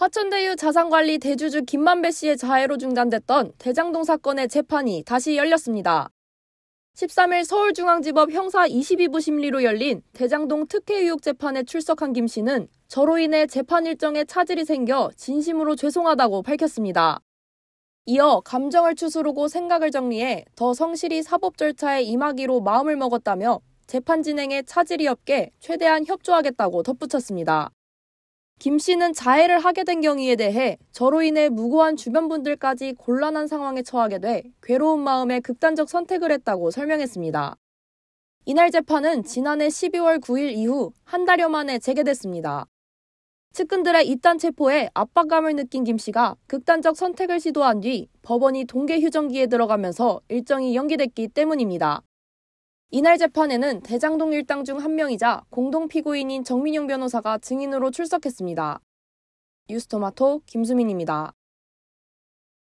화천대유 자산관리 대주주 김만배 씨의 자해로 중단됐던 대장동 사건의 재판이 다시 열렸습니다. 13일 서울중앙지법 형사 22부 심리로 열린 대장동 특혜 의혹 재판에 출석한 김 씨는 저로 인해 재판 일정에 차질이 생겨 진심으로 죄송하다고 밝혔습니다. 이어 감정을 추스르고 생각을 정리해 더 성실히 사법 절차에 임하기로 마음을 먹었다며 재판 진행에 차질이 없게 최대한 협조하겠다고 덧붙였습니다. 김 씨는 자해를 하게 된 경위에 대해 저로 인해 무고한 주변 분들까지 곤란한 상황에 처하게 돼 괴로운 마음에 극단적 선택을 했다고 설명했습니다. 이날 재판은 지난해 12월 9일 이후 한 달여 만에 재개됐습니다. 측근들의 입단 체포에 압박감을 느낀 김 씨가 극단적 선택을 시도한 뒤 법원이 동계 휴정기에 들어가면서 일정이 연기됐기 때문입니다. 이날 재판에는 대장동 일당 중 한 명이자 공동 피고인인 정민용 변호사가 증인으로 출석했습니다. 뉴스토마토 김수민입니다.